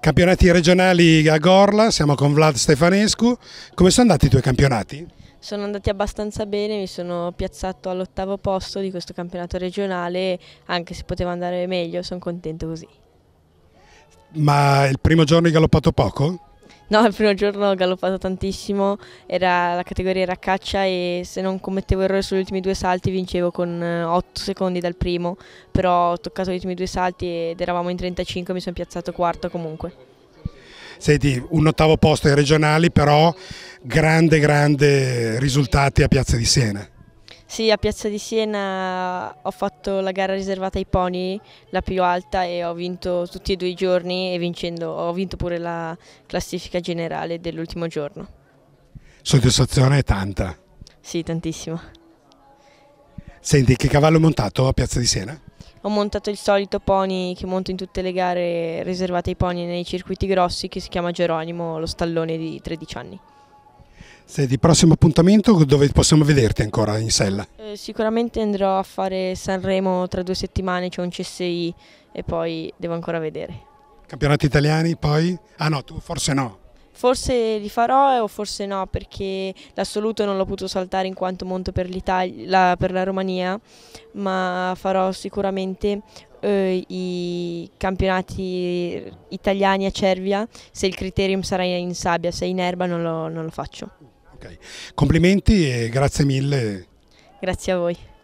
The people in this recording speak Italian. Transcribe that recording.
Campionati regionali a Gorla, siamo con Vlad Stefanescu. Come sono andati i tuoi campionati? Sono andati abbastanza bene, mi sono piazzato all'ottavo posto di questo campionato regionale, anche se poteva andare meglio, sono contento così. Ma il primo giorno hai galoppato poco? No, il primo giorno ho galoppato tantissimo, era, la categoria era caccia e se non commettevo errore sugli ultimi due salti vincevo con 8 eh, secondi dal primo, però ho toccato gli ultimi due salti ed eravamo in 35 e mi sono piazzato quarto comunque. Senti, un ottavo posto ai regionali, però grande, grande risultati a Piazza di Siena. Sì, a Piazza di Siena ho fatto la gara riservata ai pony, la più alta, e ho vinto tutti e due i giorni e vincendo, ho vinto pure la classifica generale dell'ultimo giorno. Soddisfazione è tanta? Sì, tantissima. Senti, che cavallo ho montato a Piazza di Siena? Ho montato il solito pony che monto in tutte le gare riservate ai pony nei circuiti grossi che si chiama Geronimo, lo stallone di 13 anni. Sei di prossimo appuntamento dove possiamo vederti ancora in sella? Eh, sicuramente andrò a fare Sanremo tra due settimane, c'è cioè un CSI e poi devo ancora vedere. Campionati italiani poi? Ah no, tu forse no. Forse li farò o forse no perché l'assoluto non l'ho potuto saltare in quanto monto per, la, per la Romania, ma farò sicuramente eh, i campionati italiani a Cervia se il criterium sarà in sabbia, se in erba non lo, non lo faccio. Okay. Complimenti e grazie mille. Grazie a voi.